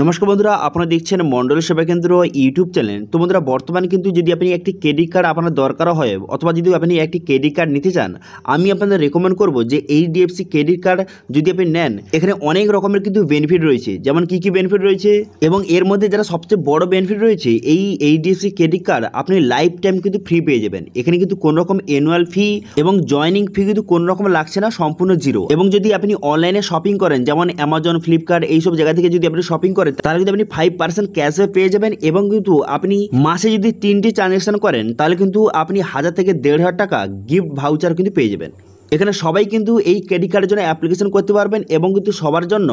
নমস্কার বন্ধুরা আপনারা দেখছেন মণ্ডল সেবা কেন্দ্র ইউটিউব চ্যানেল তো বন্ধুরা বর্তমান কিন্তু যদি আপনি একটি ক্রেডিট কার্ড আপনার দরকার হয় অথবা যদি আপনি একটি ক্রেডিট কার্ড নিতে চান আমি আপনাদের রেকমেন্ড করব যে এইচডিএফসি ক্রেডিট কার্ড যদি আপনি নেন এখানে অনেক রকমের কিন্তু বেনিফিট রয়েছে যেমন কি কি বেনিফিট রয়েছে এবং এর মধ্যে যারা সবচেয়ে বড় বেনিফিট রয়েছে এই এইচডিএফসি ক্রেডিট কার্ড আপনি লাইফ টাইম কিন্তু ফ্রি পেয়ে যাবেন এখানে কিন্তু কোনো রকম অ্যানুয়াল ফি এবং জয়নিং ফি কিন্তু কোনো রকম লাগছে না সম্পূর্ণ জিরো এবং যদি আপনি অনলাইনে শপিং করেন যেমন অ্যামাজন ফ্লিপকার্ট এইসব জায়গা থেকে যদি আপনি শপিং করেন করে তাহলে কিন্তু আপনি ফাইভ পার্সেন্ট ক্যাশে পেয়ে যাবেন এবং কিন্তু আপনি মাসে যদি তিনটি ট্রানজ্যাকশন করেন তাহলে কিন্তু আপনি হাজার থেকে দেড় হাজার টাকা গিফট ভাউচার কিন্তু পেয়ে যাবেন এখানে সবাই কিন্তু এই ক্রেডিট কার্ডের জন্য অ্যাপ্লিকেশন করতে পারবেন এবং কিন্তু সবার জন্য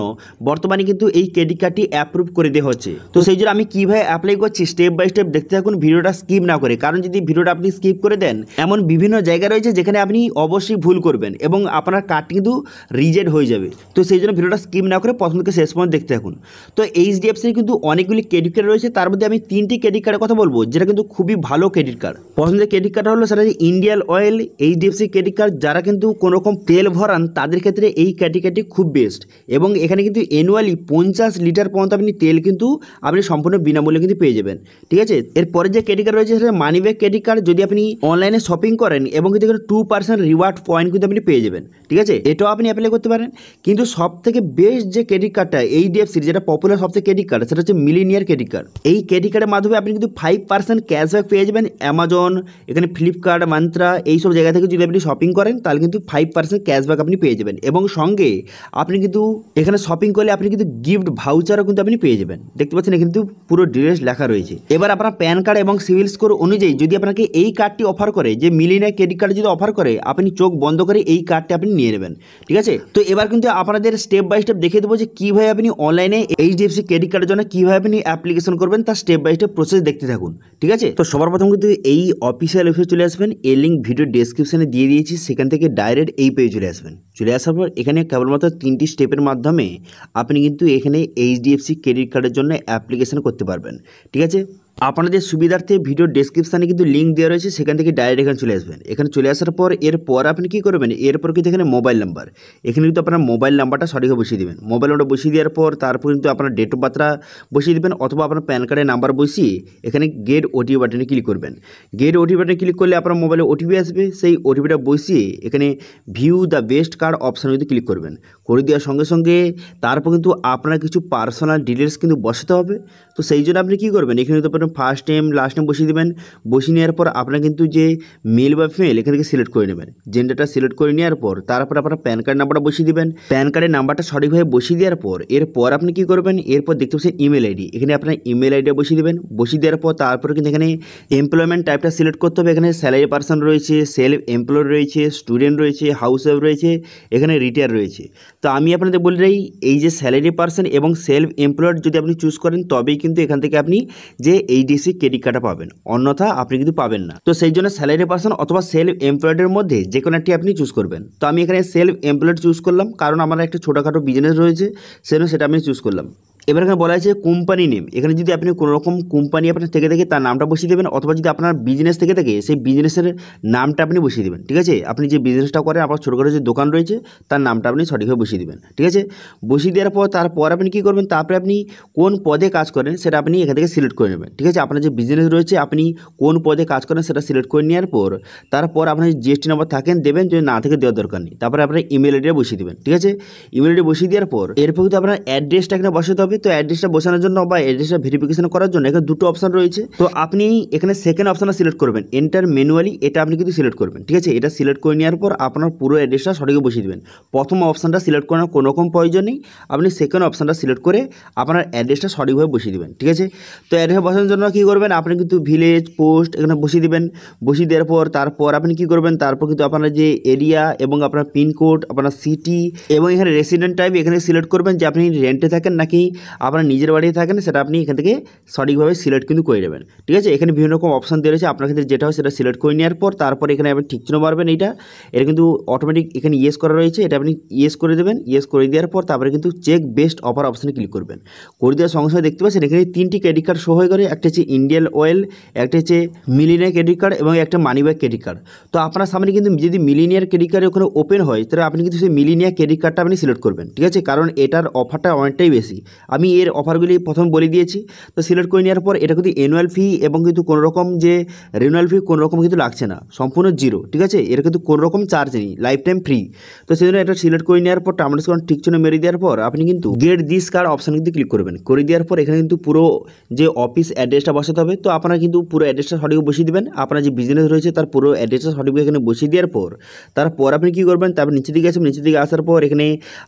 বর্তমানে কিন্তু এই ক্রেডিট কার্ডটি অ্যাপ্রুভ করে দেওয়া হচ্ছে তো সেই জন্য আমি কীভাবে অ্যাপ্লাই করছি স্টেপ বাই স্টেপ দেখতে থাকুন ভিডিওটা স্কিপ না করে কারণ যদি ভিডিওটা আপনি স্কিপ করে দেন এমন বিভিন্ন জায়গা রয়েছে যেখানে আপনি অবশ্যই ভুল করবেন এবং আপনার কার্ড কিন্তু রিজেক্ট হয়ে যাবে তো সেই জন্য ভিডিওটা স্কিপ না করে প্রথম থেকে শেষ পর্যন্ত দেখতে থাকুন তো এইচডিএফসির কিন্তু অনেকগুলি ক্রেডিট কার্ড রয়েছে তার মধ্যে আমি তিনটি ক্রেডিট কার্ডের কথা বলবো যেটা কিন্তু খুবই ভালো ক্রেডিট কার্ড প্রথম যে ক্রেডিট কার্ড হলো সেটা হচ্ছে Indian oil HDFC credit card যারা কিন্তু কিন্তু কোনোরকম তেল ভরান তাদের ক্ষেত্রে এই ক্যাটিকাটি খুব বেস্ট এবং এখানে কিন্তু অ্যানুয়ালি পঞ্চাশ লিটার পর্যন্ত আপনি তেল কিন্তু আপনি সম্পূর্ণ বিনামূল্যে কিন্তু পেয়ে যাবেন ঠিক আছে এরপরে যে ক্রেডিট কার্ড রয়েছে সেটা মানি ব্যাগ ক্রেডিট কার্ড যদি আপনি অনলাইনে শপিং করেন এবং কিন্তু এখানে টু পার্সেন্ট রিওয়ার্ড পয়েন্ট কিন্তু আপনি পেয়ে যাবেন ঠিক আছে এটাও আপনি অ্যাপ্লাই করতে পারেন কিন্তু সব থেকে বেস্ট যে ক্রেডিট কার্ডটা এই ডিএফসির যেটা পপুলার থেকে ক্রেডিট কার্ড সেটা হচ্ছে মিলিনিয়ার ক্রেডিট কার্ড এই ক্রেডিট কার্ডের মাধ্যমে আপনি কিন্তু ফাইভ পার্সেন্ট ক্যাশব্যাক পেয়ে যাবেন অ্যামাজন এখানে ফ্লিপকার্ট মান্ত্রা এইসব জায়গা থেকে যদি আপনি শপিং করেন তাহলে কিন্তু কিন্তু ফাইভ পার্সেন্ট ক্যাশব্যাক আপনি পেয়ে যাবেন এবং সঙ্গে আপনি কিন্তু এখানে শপিং করলে আপনি কিন্তু গিফট ভাউচারও কিন্তু আপনি পেয়ে যাবেন দেখতে পাচ্ছেন কিন্তু পুরো ডিটেলস লেখা রয়েছে এবার আপনার প্যান কার্ড এবং সিভিল স্কোর অনুযায়ী যদি আপনাকে এই কার্ডটি অফার করে যে মিলিনে ক্রেডিট কার্ড যদি অফার করে আপনি চোখ বন্ধ করে এই কার্ডটি আপনি নিয়ে নেবেন ঠিক আছে তো এবার কিন্তু আপনাদের স্টেপ বাই স্টেপ দেখিয়ে দেবো যে কীভাবে আপনি অনলাইনে এইচডিএফসি ক্রেডিট কার্ডের জন্য কীভাবে আপনি অ্যাপ্লিকেশন করবেন তার স্টেপ বাই স্টেপ প্রসেস দেখতে থাকুন ঠিক আছে তো সবার প্রথম কিন্তু এই অফিসিয়াল ওয়েবসাইট চলে আসবেন এই লিঙ্ক ভিডিও ডেসক্রিপশানে দিয়ে দিয়েছি সেখান থেকে ডাইরেক্ট এই পেজে চলে আসবেন চলে আসার পর এখানে কেবলমাত্র তিনটি স্টেপের মাধ্যমে আপনি কিন্তু এখানে এইচডিএফসি ক্রেডিট কার্ডের জন্য অ্যাপ্লিকেশান করতে পারবেন ঠিক আছে আপনাদের সুবিধার্থে ভিডিও ডেসক্রিপশানে কিন্তু লিঙ্ক দেওয়া রয়েছে সেখান থেকে ডাইরেক্ট এখানে চলে আসবেন এখানে চলে আসার পর এরপর আপনি কি করবেন এরপর কিন্তু এখানে মোবাইল নাম্বার এখানে কিন্তু আপনার মোবাইল নাম্বারটা সঠিকভাবে বসিয়ে দেবেন মোবাইল নাম্বার বসিয়ে দেওয়ার পর তারপর কিন্তু আপনার ডেট অফ বার্থটা বসিয়ে দেবেন অথবা আপনার প্যান কার্ডের নাম্বার বসিয়ে এখানে গেট ওটিপি বাটনে ক্লিক করবেন গেট ওটিপি বাটনে ক্লিক করলে আপনার মোবাইলে ওটিপি আসবে সেই ওটিপিটা বসিয়ে এখানে ভিউ দ্য বেস্ট কার্ড অপশানে কিন্তু ক্লিক করবেন করে দেওয়ার সঙ্গে সঙ্গে তারপর কিন্তু আপনার কিছু পার্সোনাল ডিটেলস কিন্তু বসাতে হবে তো সেই জন্য আপনি কী করবেন এখানে কিন্তু আপনি ফার্স্ট টাইম লাস্ট নেম বসিয়ে দেবেন বসিয়ে নেওয়ার পর আপনার কিন্তু যে মেল বা ফিমেল এখান থেকে সিলেক্ট করে নেবেন জেন্ডারটা সিলেক্ট করে নেওয়ার পর তারপর আপনার প্যান কার্ড নাম্বারটা বসিয়ে দেবেন প্যান কার্ডের নাম্বারটা সঠিকভাবে বসিয়ে দেওয়ার পর এরপর আপনি কি করবেন এরপর দেখতে পাচ্ছেন ইমেল আইডি এখানে আপনার ইমেল আইডি বসিয়ে দেবেন বসিয়ে দেওয়ার পর তারপর কিন্তু এখানে এমপ্লয়মেন্ট টাইপটা সিলেক্ট করতে হবে এখানে স্যালারি পার্সন রয়েছে সেলফ এমপ্লয়েড রয়েছে স্টুডেন্ট রয়েছে হাউস ওয়াইফ রয়েছে এখানে রিটায়ার রয়েছে তো আমি আপনাদের বলে রাই এই যে স্যালারি পার্সন এবং সেলফ এমপ্লয়েড যদি আপনি চুজ করেন তবেই কিন্তু এখান থেকে আপনি যে এইডিসি ক্রেডিট কার্ডটা পাবেন অন্যথা আপনি কিন্তু পাবেন না তো সেই জন্য স্যালারি পার্সন অথবা সেলফ এমপ্লয়েডের মধ্যে যে কোনো একটি আপনি চুজ করবেন তো আমি এখানে সেলফ এমপ্লয়েড চুজ করলাম কারণ আমার একটা ছোটোখাটো বিজনেস রয়েছে সেজন্য সেটা আমি চুজ করলাম এবার এখানে বলা হয়েছে কোম্পানি নেম এখানে যদি আপনি কোনোরকম কোম্পানি আপনার থেকে থাকে তার নামটা বসিয়ে দেবেন অথবা যদি আপনার বিজনেস থেকে থাকে সেই বিজনেসের নামটা আপনি বসিয়ে দেবেন ঠিক আছে আপনি যে বিজনেসটা করেন আপনার ছোটো যে দোকান রয়েছে তার নামটা আপনি সঠিকভাবে বসিয়ে দেবেন ঠিক আছে বসিয়ে দেওয়ার পর তারপর আপনি কী করবেন তারপরে আপনি কোন পদে কাজ করেন সেটা আপনি এখান থেকে সিলেক্ট করে নেবেন ঠিক আছে আপনার যে বিজনেস রয়েছে আপনি কোন পদে কাজ করেন সেটা সিলেক্ট করে নেওয়ার পর তারপর আপনার জিএসটি নাম্বার থাকেন দেবেন যদি না থেকে দেওয়ার দরকার নেই তারপরে আপনার ইমেল আইডিটা বসিয়ে দেবেন ঠিক আছে ইমেল আইডি বসিয়ে দেওয়ার পর এরপর কিন্তু আপনার অ্যাড্রেসটা এখানে বসাতে হবে থাকে তো অ্যাড্রেসটা বসানোর জন্য বা অ্যাড্রেসটা ভেরিফিকেশন করার জন্য এখানে দুটো অপশান রয়েছে তো আপনি এখানে সেকেন্ড অপশানটা সিলেক্ট করবেন এন্টার ম্যানুয়ালি এটা আপনি কিন্তু সিলেক্ট করবেন ঠিক আছে এটা সিলেক্ট করে নেওয়ার পর আপনার পুরো অ্যাড্রেসটা সঠিক বসিয়ে দেবেন প্রথম অপশানটা সিলেক্ট করার কোনো রকম প্রয়োজন নেই আপনি সেকেন্ড অপশানটা সিলেক্ট করে আপনার অ্যাড্রেসটা সঠিকভাবে বসিয়ে দেবেন ঠিক আছে তো অ্যাড্রেস বসানোর জন্য কী করবেন আপনি কিন্তু ভিলেজ পোস্ট এখানে বসিয়ে দেবেন বসিয়ে দেওয়ার পর তারপর আপনি কী করবেন তারপর কিন্তু আপনার যে এরিয়া এবং আপনার পিনকোড আপনার সিটি এবং এখানে রেসিডেন্ট টাইপ এখানে সিলেক্ট করবেন যে আপনি রেন্টে থাকেন নাকি আপনার নিজের বাড়িতে থাকেন সেটা আপনি এখান থেকে সঠিকভাবে সিলেক্ট কিন্তু করে নেবেন ঠিক আছে এখানে বিভিন্ন রকম অপশান দেওয়া রয়েছে আপনার ক্ষেত্রে যেটা হয় সেটা সিলেক্ট করে নেওয়ার পর তারপর এখানে আপনি ঠিক চিহ্ন পারবেন এটা এটা কিন্তু অটোমেটিক এখানে ইয়েস করা রয়েছে এটা আপনি ইয়েস করে দেবেন ইয়েস করে দেওয়ার পর তারপরে কিন্তু চেক বেস্ট অফার অপশানে ক্লিক করবেন করে দেওয়ার সঙ্গে সঙ্গে দেখতে পাচ্ছেন এখানে তিনটি ক্রেডিট কার্ড শো হয়ে করে একটা হচ্ছে ইন্ডিয়ান অয়েল একটা হচ্ছে মিলিনিয়ার ক্রেডিট কার্ড এবং একটা মানিব্যাগ ক্রেডিট কার্ড তো আপনার সামনে কিন্তু যদি মিলিনিয়ার ক্রেডিট কার্ড ওখানে ওপেন হয় তাহলে আপনি কিন্তু সেই মিলিনিয়ার ক্রেডিট কার্ডটা আপনি সিলেক্ট করবেন ঠিক আছে কারণ এটার অফারটা অনেকটাই বেশি আমি এর অফারগুলি প্রথম বলে দিয়েছি তো সিলেক্ট করে নেওয়ার পর এটা কিন্তু অ্যানুয়াল ফি এবং কিন্তু কোনো রকম যে রিনুয়াল ফি কোনো রকম কিন্তু লাগছে না সম্পূর্ণ জিরো ঠিক আছে এর কিন্তু কোনো রকম চার্জ নেই লাইফ টাইম ফ্রি তো সেই জন্য এটা সিলেক্ট করে নেওয়ার পর টার্ম কারণ ঠিক চিহ্ন মেরে দেওয়ার পর আপনি কিন্তু গেট দিস কার্ড অপশান কিন্তু ক্লিক করবেন করে দেওয়ার পর এখানে কিন্তু পুরো যে অফিস অ্যাড্রেসটা বসাতে হবে তো আপনারা কিন্তু পুরো অ্যাড্রেসটা সঠিক বসিয়ে দেবেন আপনার যে বিজনেস রয়েছে তার পুরো অ্যাড্রেসটা সঠিক এখানে বসিয়ে দেওয়ার পর তারপর আপনি কী করবেন তারপর নিচের দিকে আসবেন নিচের দিকে আসার পর এখানে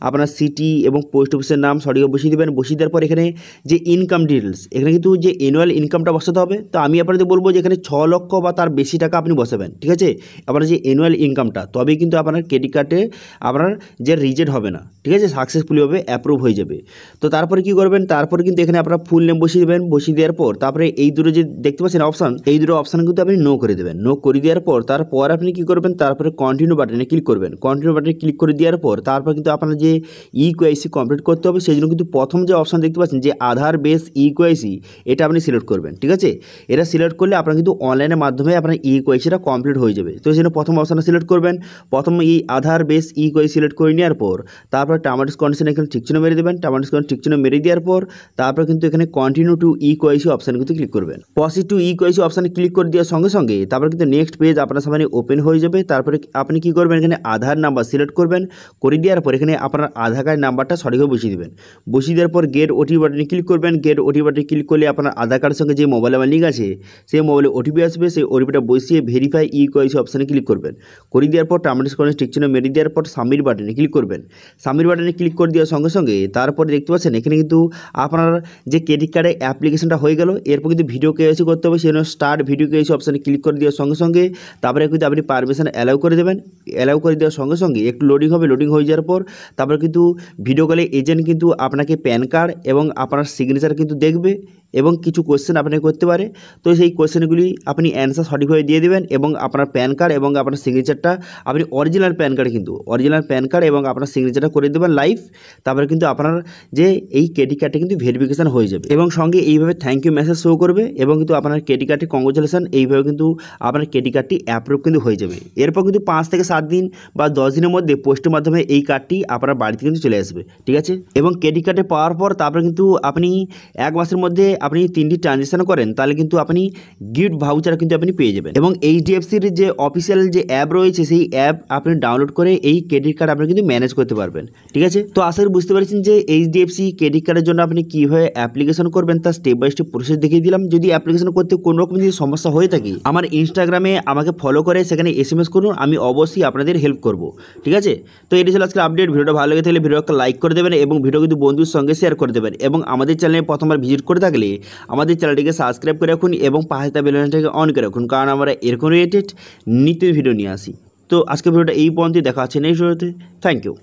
আপনার সিটি এবং পোস্ট অফিসের নাম সঠিক বসিয়ে দেবেন বসে বসিয়ে দেওয়ার পর এখানে যে ইনকাম ডিটেলস এখানে কিন্তু যে অ্যানুয়াল ইনকামটা বসাতে হবে তো আমি আপনাদের বলবো যে এখানে ছ লক্ষ বা তার বেশি টাকা আপনি বসাবেন ঠিক আছে আপনার যে অ্যানুয়াল ইনকামটা তবেই কিন্তু আপনার ক্রেডিট কার্ডে আপনার যে রিজেক্ট হবে না ঠিক আছে সাকসেসফুলি হবে অ্যাপ্রুভ হয়ে যাবে তো তারপরে কি করবেন তারপরে কিন্তু এখানে আপনার ফুল নেম বসিয়ে দেবেন বসিয়ে দেওয়ার পর তারপরে এই দুটো যে দেখতে পাচ্ছেন অপশান এই দুটো অপশান কিন্তু আপনি নো করে দেবেন নো করে দেওয়ার পর তারপর আপনি কি করবেন তারপরে কন্টিনিউ বাটনে ক্লিক করবেন কন্টিনিউ বাটনে ক্লিক করে দেওয়ার পর তারপর কিন্তু আপনার যে ই e কমপ্লিট করতে হবে সেই জন্য কিন্তু প্রথম যে অপশান দেখতে পাচ্ছেন যে আধার বেস ইকোয়াইসি এটা আপনি সিলেক্ট করবেন ঠিক আছে এটা সিলেক্ট করলে আপনার কিন্তু অনলাইনের মাধ্যমে আপনার ইকোয়াইসিটা কমপ্লিট হয়ে যাবে তো সেজন্য প্রথম অপশানটা সিলেক্ট করবেন প্রথম এই আধার বেস ইকোয়াইসি সিলেক্ট করে নেওয়ার পর তারপর টামাটিস কন্ডিশন এখানে ঠিক চিহ্ন মেরে দেবেন টামাটিস কন্ডিশন ঠিক চিহ্ন মেরে দেওয়ার পর তারপর কিন্তু এখানে কন্টিনিউ টু ইকোয়াইসি অপশান কিন্তু ক্লিক করবেন পসি টু ইকোয়াইসি অপশানে ক্লিক করে দেওয়ার সঙ্গে সঙ্গে তারপর কিন্তু নেক্সট পেজ আপনার সামনে ওপেন হয়ে যাবে তারপরে আপনি কি করবেন এখানে আধার নাম্বার সিলেক্ট করবেন করে দেওয়ার পর এখানে আপনার আধার কার্ড নাম্বারটা সঠিকভাবে বসিয়ে দেবেন বসিয়ে দেওয়ার পর গেট ওটিপি বাটনে ক্লিক করবেন গেট ওটিপি বাটনে ক্লিক করলে আপনার আধার কার্ডের সঙ্গে যে মোবাইল নাম্বার লিঙ্ক আছে সেই মোবাইলে ওটিপি আসবে সেই ওটিপিটা বসিয়ে ভেরিফাই ই কোয়াইসি অপশানে ক্লিক করবেন করে দেওয়ার পর টার্মিনেস করেন ঠিক মেরে দেওয়ার পর সামির বাটনে ক্লিক করবেন সামির বাটনে ক্লিক করে দেওয়ার সঙ্গে সঙ্গে তারপরে দেখতে পাচ্ছেন এখানে কিন্তু আপনার যে ক্রেডিট কার্ডের অ্যাপ্লিকেশনটা হয়ে গেল এরপর কিন্তু ভিডিও কেওয়াইসি করতে হবে সেজন্য স্টার্ট ভিডিও কেওয়াইসি অপশানে ক্লিক করে দেওয়ার সঙ্গে সঙ্গে তারপরে কিন্তু আপনি পারমিশন অ্যালাউ করে দেবেন অ্যালাউ করে দেওয়ার সঙ্গে সঙ্গে একটু লোডিং হবে লোডিং হয়ে যাওয়ার পর তারপরে কিন্তু ভিডিও কলে এজেন্ট কিন্তু আপনাকে প্যান কার্ড এবং আপনার সিগনেচার কিন্তু দেখবে এবং কিছু কোশ্চেন আপনাকে করতে পারে তো সেই কোশ্চেনগুলি আপনি অ্যান্সার সঠিকভাবে দিয়ে দেবেন এবং আপনার প্যান কার্ড এবং আপনার সিগনেচারটা আপনি অরিজিনাল প্যান কার্ড কিন্তু অরিজিনাল প্যান কার্ড এবং আপনার সিগনেচারটা করে দেবেন লাইফ তারপরে কিন্তু আপনার যে এই ক্রেডিট কার্ডটা কিন্তু ভেরিফিকেশান হয়ে যাবে এবং সঙ্গে এইভাবে থ্যাংক ইউ মেসেজ শো করবে এবং কিন্তু আপনার ক্রেডিট কার্ডটি কংগ্রেচুলেশান এইভাবে কিন্তু আপনার ক্রেডিট কার্ডটি অ্যাপ্রুভ কিন্তু হয়ে যাবে এরপর কিন্তু পাঁচ থেকে সাত দিন বা দশ দিনের মধ্যে পোস্টের মাধ্যমে এই কার্ডটি আপনার বাড়িতে কিন্তু চলে আসবে ঠিক আছে এবং ক্রেডিট কার্ডে পাওয়ার পর তারপরে কিন্তু আপনি এক মাসের মধ্যে আপনি তিনটি ট্রানজেকশান করেন তাহলে কিন্তু আপনি গিফট ভাউচার কিন্তু আপনি পেয়ে যাবেন এবং এইচডিএফসির যে অফিসিয়াল যে অ্যাপ রয়েছে সেই অ্যাপ আপনি ডাউনলোড করে এই ক্রেডিট কার্ড আপনি কিন্তু ম্যানেজ করতে পারবেন ঠিক আছে তো আশা করি বুঝতে পারছেন যে এইচডিএফসি ক্রেডিট কার্ডের জন্য আপনি কীভাবে অ্যাপ্লিকেশন করবেন তার স্টেপ বাই স্টেপ প্রসেস দেখিয়ে দিলাম যদি অ্যাপ্লিকেশন করতে কোনো রকম যদি সমস্যা হয়ে থাকে আমার ইনস্টাগ্রামে আমাকে ফলো করে সেখানে এস এম এস করুন আমি অবশ্যই আপনাদের হেল্প করব ঠিক আছে তো এটি ছিল আজকের আপডেট ভিডিওটা ভালো লেগে থাকলে একটা লাইক করে দেবেন এবং ভিডিও কিন্তু বন্ধুর সঙ্গে শেয়ার করে দেবেন এবং আমাদের চ্যানেলে প্রথমবার ভিজিট করে থাকলে পেতে আমাদের চ্যানেলটিকে সাবস্ক্রাইব করে রাখুন এবং পাশে তা বেলনটাকে অন করে রাখুন কারণ আমরা এরকম রিলেটেড নিত্য ভিডিও নিয়ে আসি তো আজকে ভিডিওটা এই পর্যন্তই দেখা আছে নেই শুরুতে থ্যাংক ইউ